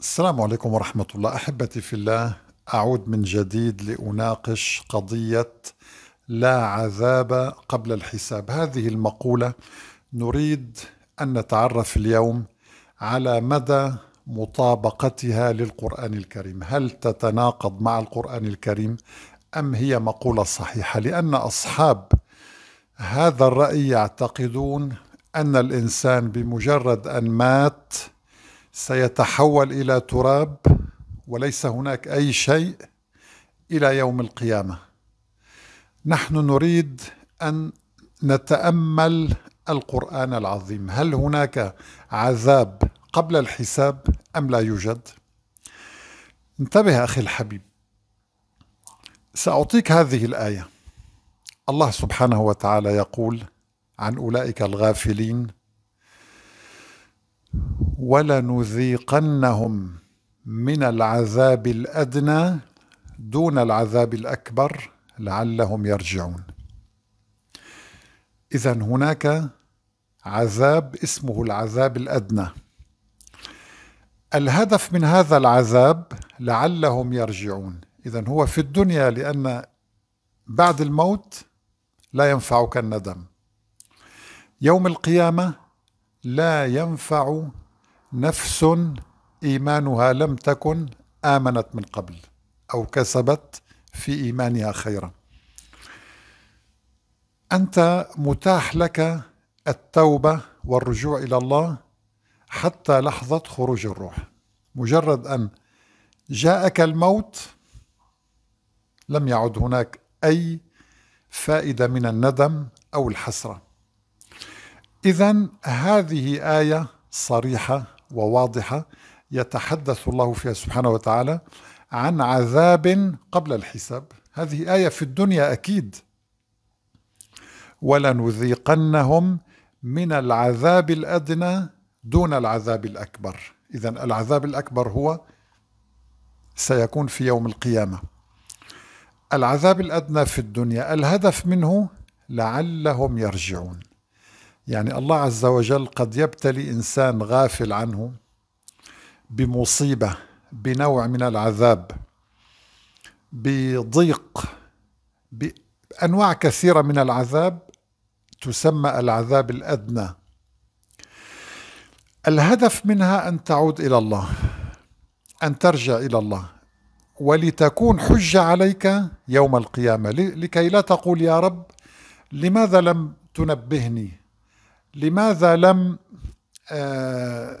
السلام عليكم ورحمة الله أحبتي في الله أعود من جديد لأناقش قضية لا عذاب قبل الحساب هذه المقولة نريد أن نتعرف اليوم على مدى مطابقتها للقرآن الكريم هل تتناقض مع القرآن الكريم أم هي مقولة صحيحة لأن أصحاب هذا الرأي يعتقدون أن الإنسان بمجرد أن مات سيتحول الى تراب وليس هناك اي شيء الى يوم القيامه نحن نريد ان نتامل القران العظيم هل هناك عذاب قبل الحساب ام لا يوجد انتبه اخي الحبيب ساعطيك هذه الايه الله سبحانه وتعالى يقول عن اولئك الغافلين ولنذيقنهم من العذاب الادنى دون العذاب الاكبر لعلهم يرجعون اذا هناك عذاب اسمه العذاب الادنى الهدف من هذا العذاب لعلهم يرجعون اذا هو في الدنيا لان بعد الموت لا ينفعك الندم يوم القيامه لا ينفع نفس إيمانها لم تكن آمنت من قبل أو كسبت في إيمانها خيرا أنت متاح لك التوبة والرجوع إلى الله حتى لحظة خروج الروح مجرد أن جاءك الموت لم يعد هناك أي فائدة من الندم أو الحسرة إذا هذه آية صريحة وواضحة يتحدث الله فيها سبحانه وتعالى عن عذاب قبل الحساب هذه آية في الدنيا أكيد ولنذيقنهم من العذاب الأدنى دون العذاب الأكبر إذا العذاب الأكبر هو سيكون في يوم القيامة العذاب الأدنى في الدنيا الهدف منه لعلهم يرجعون يعني الله عز وجل قد يبتلي انسان غافل عنه بمصيبه بنوع من العذاب بضيق بانواع كثيره من العذاب تسمى العذاب الادنى الهدف منها ان تعود الى الله ان ترجع الى الله ولتكون حجه عليك يوم القيامه لكي لا تقول يا رب لماذا لم تنبهني لماذا لم آه،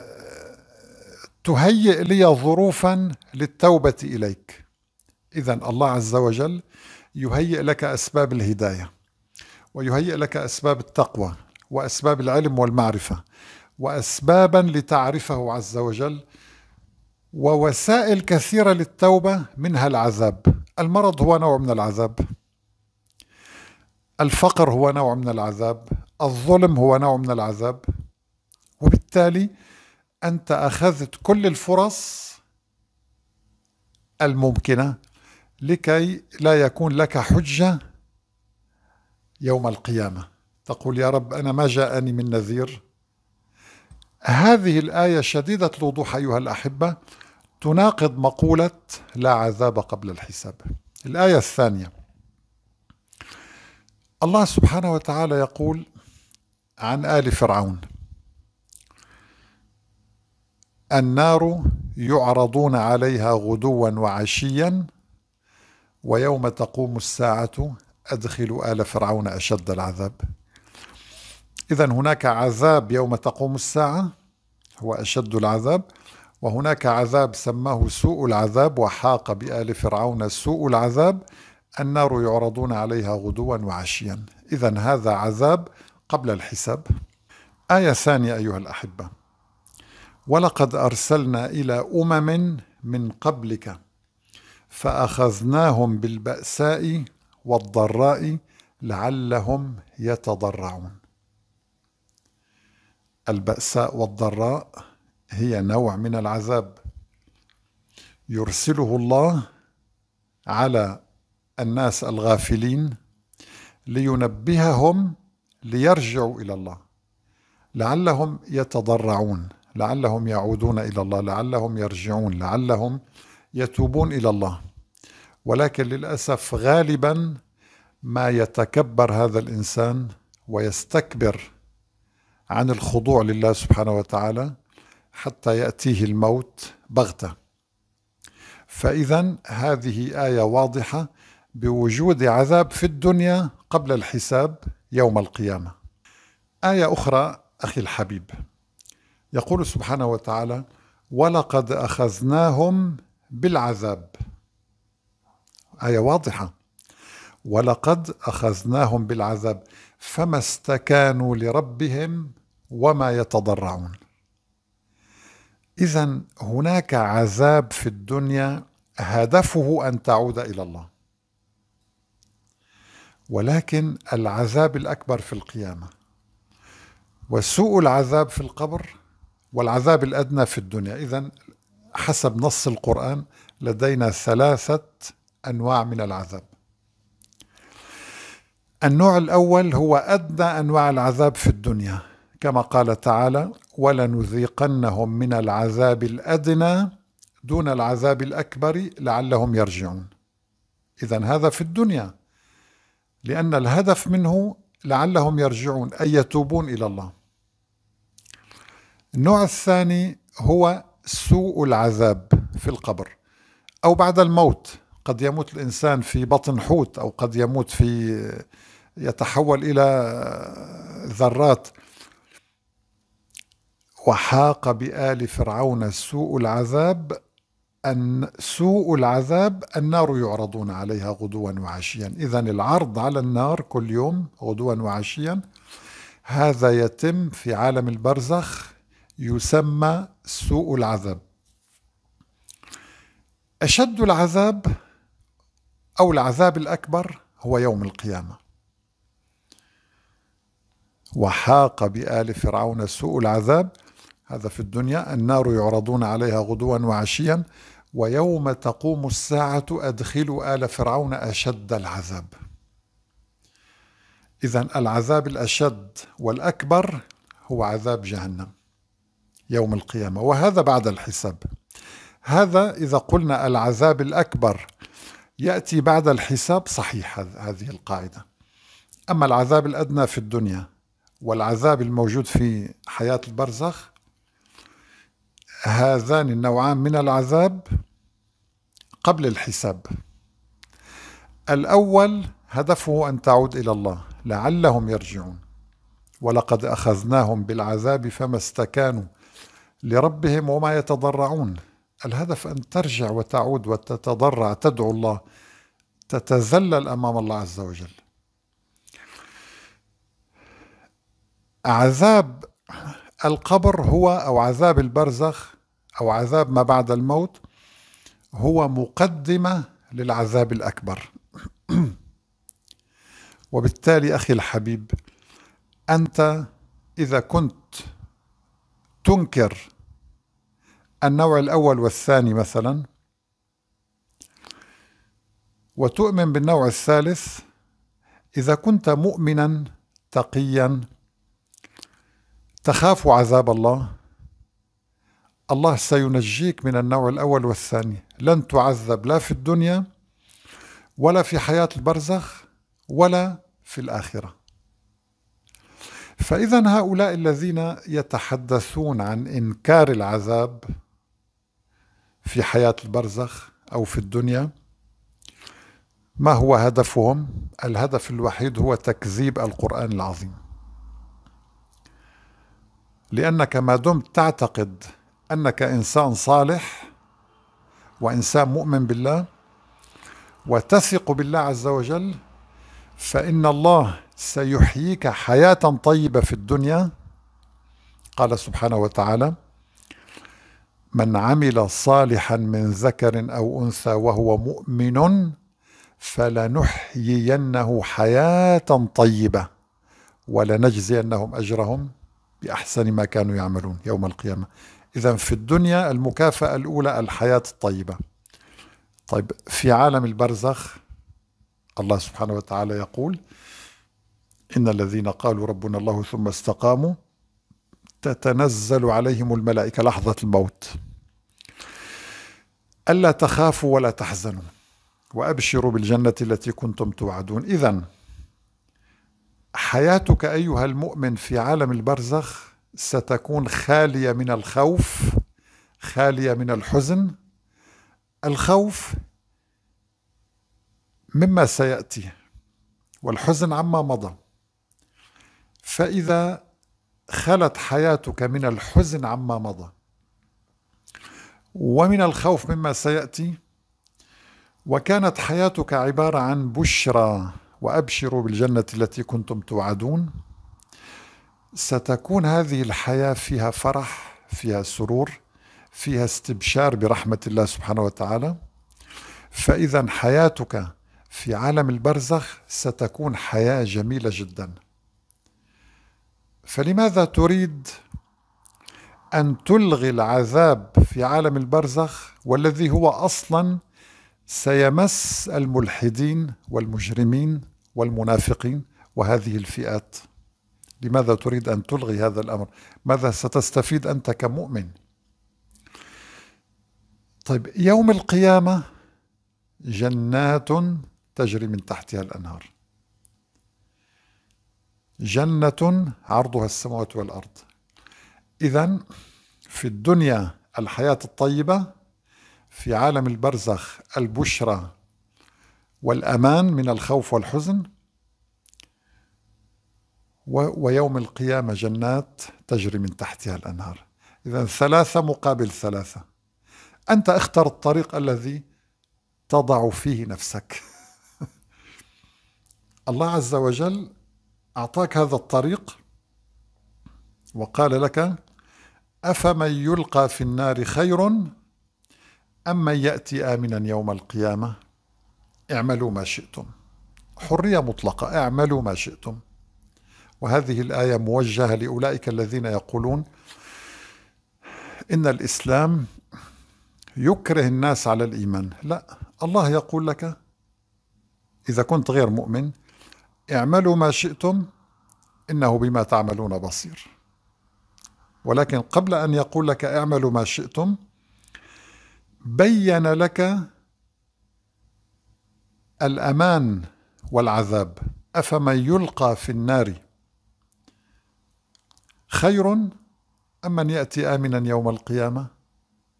تهيئ لي ظروفا للتوبة إليك إذا الله عز وجل يهيئ لك أسباب الهداية ويهيئ لك أسباب التقوى وأسباب العلم والمعرفة وأسبابا لتعرفه عز وجل ووسائل كثيرة للتوبة منها العذاب المرض هو نوع من العذاب الفقر هو نوع من العذاب الظلم هو نوع من العذاب وبالتالي انت اخذت كل الفرص الممكنه لكي لا يكون لك حجه يوم القيامه تقول يا رب انا ما جاءني من نذير هذه الايه شديده الوضوح ايها الاحبه تناقض مقوله لا عذاب قبل الحساب الايه الثانيه الله سبحانه وتعالى يقول عن آل فرعون النار يعرضون عليها غدوا وعشيا ويوم تقوم الساعة أدخلوا آل فرعون أشد العذاب إذا هناك عذاب يوم تقوم الساعة هو أشد العذاب وهناك عذاب سماه سوء العذاب وحاق بآل فرعون سوء العذاب النار يعرضون عليها غدوا وعشيا إذا هذا عذاب قبل الحساب آية ثانية أيها الأحبة ولقد أرسلنا إلى أمم من قبلك فأخذناهم بالبأساء والضراء لعلهم يتضرعون البأساء والضراء هي نوع من العذاب يرسله الله على الناس الغافلين لينبههم ليرجعوا إلى الله لعلهم يتضرعون لعلهم يعودون إلى الله لعلهم يرجعون لعلهم يتوبون إلى الله ولكن للأسف غالبا ما يتكبر هذا الإنسان ويستكبر عن الخضوع لله سبحانه وتعالى حتى يأتيه الموت بغتة فإذا هذه آية واضحة بوجود عذاب في الدنيا قبل الحساب يوم القيامة آية أخرى أخي الحبيب يقول سبحانه وتعالى ولقد أخذناهم بالعذاب آية واضحة ولقد أخذناهم بالعذاب فما استكانوا لربهم وما يتضرعون إذا هناك عذاب في الدنيا هدفه أن تعود إلى الله ولكن العذاب الأكبر في القيامة وسوء العذاب في القبر والعذاب الأدنى في الدنيا إذا حسب نص القرآن لدينا ثلاثة أنواع من العذاب النوع الأول هو أدنى أنواع العذاب في الدنيا كما قال تعالى ولنذيقنهم من العذاب الأدنى دون العذاب الأكبر لعلهم يرجعون إذا هذا في الدنيا لأن الهدف منه لعلهم يرجعون أي يتوبون إلى الله النوع الثاني هو سوء العذاب في القبر أو بعد الموت قد يموت الإنسان في بطن حوت أو قد يموت في يتحول إلى آه، ذرات وحاق بآل فرعون سوء العذاب أن سوء العذاب النار يعرضون عليها غدوا وعشيا إذا العرض على النار كل يوم غدوا وعشيا هذا يتم في عالم البرزخ يسمى سوء العذاب أشد العذاب أو العذاب الأكبر هو يوم القيامة وحاق بآل فرعون سوء العذاب هذا في الدنيا النار يعرضون عليها غدوا وعشيا ويوم تقوم الساعة أدخلوا آل فرعون أشد العذاب إذا العذاب الأشد والأكبر هو عذاب جهنم يوم القيامة وهذا بعد الحساب هذا إذا قلنا العذاب الأكبر يأتي بعد الحساب صحيح هذه القاعدة أما العذاب الأدنى في الدنيا والعذاب الموجود في حياة البرزخ هذان النوعان من العذاب قبل الحساب الأول هدفه أن تعود إلى الله لعلهم يرجعون ولقد أخذناهم بالعذاب فما استكانوا لربهم وما يتضرعون الهدف أن ترجع وتعود وتتضرع تدعو الله تتذلل أمام الله عز وجل عذاب القبر هو أو عذاب البرزخ أو عذاب ما بعد الموت هو مقدمة للعذاب الأكبر وبالتالي أخي الحبيب أنت إذا كنت تنكر النوع الأول والثاني مثلا وتؤمن بالنوع الثالث إذا كنت مؤمنا تقيا تخاف عذاب الله الله سينجيك من النوع الأول والثاني لن تعذب لا في الدنيا ولا في حياة البرزخ ولا في الآخرة فإذا هؤلاء الذين يتحدثون عن إنكار العذاب في حياة البرزخ أو في الدنيا ما هو هدفهم؟ الهدف الوحيد هو تكذيب القرآن العظيم لأنك ما دمت تعتقد أنك إنسان صالح وإنسان مؤمن بالله وتثق بالله عز وجل فإن الله سيحييك حياة طيبة في الدنيا قال سبحانه وتعالى من عمل صالحا من ذكر أو أنثى وهو مؤمن فلنحيينه حياة طيبة ولنجزينهم أجرهم بأحسن ما كانوا يعملون يوم القيامة إذا في الدنيا المكافأة الأولى الحياة الطيبة طيب في عالم البرزخ الله سبحانه وتعالى يقول إن الذين قالوا ربنا الله ثم استقاموا تتنزل عليهم الملائكة لحظة الموت ألا تخافوا ولا تحزنوا وأبشروا بالجنة التي كنتم توعدون إذا حياتك ايها المؤمن في عالم البرزخ ستكون خاليه من الخوف خاليه من الحزن الخوف مما سياتي والحزن عما مضى فاذا خلت حياتك من الحزن عما مضى ومن الخوف مما سياتي وكانت حياتك عباره عن بشرى وأبشروا بالجنة التي كنتم توعدون ستكون هذه الحياة فيها فرح فيها سرور فيها استبشار برحمة الله سبحانه وتعالى فإذا حياتك في عالم البرزخ ستكون حياة جميلة جدا فلماذا تريد أن تلغي العذاب في عالم البرزخ والذي هو أصلا سيمس الملحدين والمجرمين والمنافقين وهذه الفئات لماذا تريد أن تلغي هذا الأمر ماذا ستستفيد أنت كمؤمن طيب يوم القيامة جنات تجري من تحتها الأنهار جنة عرضها السماوات والأرض إذا في الدنيا الحياة الطيبة في عالم البرزخ البشرى والأمان من الخوف والحزن ويوم القيامة جنات تجري من تحتها الأنهار إذا ثلاثة مقابل ثلاثة أنت اختر الطريق الذي تضع فيه نفسك الله عز وجل أعطاك هذا الطريق وقال لك أفمن يلقى في النار خير أم من يأتي آمنا يوم القيامة اعملوا ما شئتم حرية مطلقة اعملوا ما شئتم وهذه الآية موجهة لأولئك الذين يقولون إن الإسلام يكره الناس على الإيمان لا الله يقول لك إذا كنت غير مؤمن اعملوا ما شئتم إنه بما تعملون بصير ولكن قبل أن يقول لك اعملوا ما شئتم بين لك الامان والعذاب افمن يلقى في النار خير ام من ياتي امنا يوم القيامه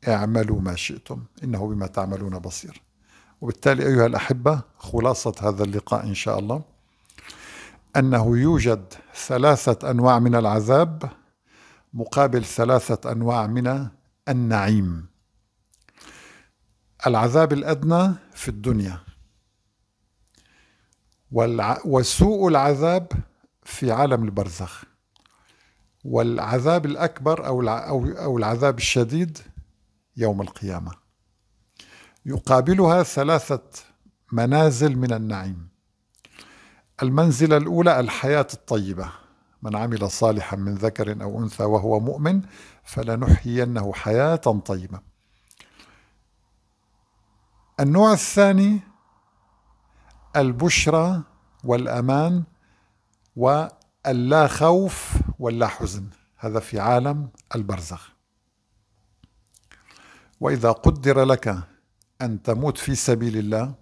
اعملوا ما شئتم انه بما تعملون بصير وبالتالي ايها الاحبه خلاصه هذا اللقاء ان شاء الله انه يوجد ثلاثه انواع من العذاب مقابل ثلاثه انواع من النعيم العذاب الادنى في الدنيا والع... وسوء العذاب في عالم البرزخ والعذاب الأكبر أو أو العذاب الشديد يوم القيامة يقابلها ثلاثة منازل من النعيم المنزلة الأولى الحياة الطيبة من عمل صالحا من ذكر أو أنثى وهو مؤمن فلنحيينه حياة طيبة النوع الثاني البشرى والامان واللا خوف واللا حزن هذا في عالم البرزخ واذا قدر لك ان تموت في سبيل الله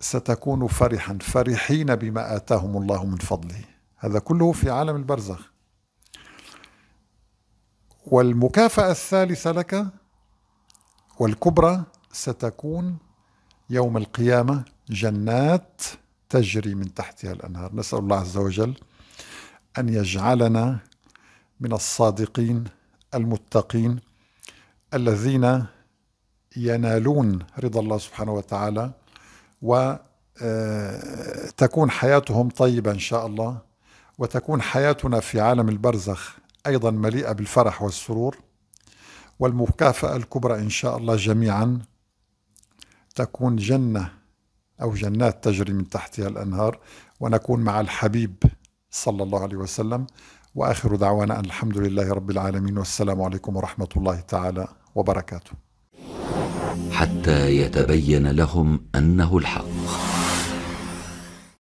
ستكون فرحا فرحين بما اتاهم الله من فضله هذا كله في عالم البرزخ والمكافاه الثالثه لك والكبرى ستكون يوم القيامة جنات تجري من تحتها الأنهار نسأل الله عز وجل أن يجعلنا من الصادقين المتقين الذين ينالون رضا الله سبحانه وتعالى وتكون آه، حياتهم طيبة إن شاء الله وتكون حياتنا في عالم البرزخ أيضا مليئة بالفرح والسرور والمكافأة الكبرى إن شاء الله جميعا تكون جنة أو جنات تجري من تحتها الأنهار ونكون مع الحبيب صلى الله عليه وسلم وآخر دعوانا أن الحمد لله رب العالمين والسلام عليكم ورحمة الله تعالى وبركاته حتى يتبين لهم أنه الحق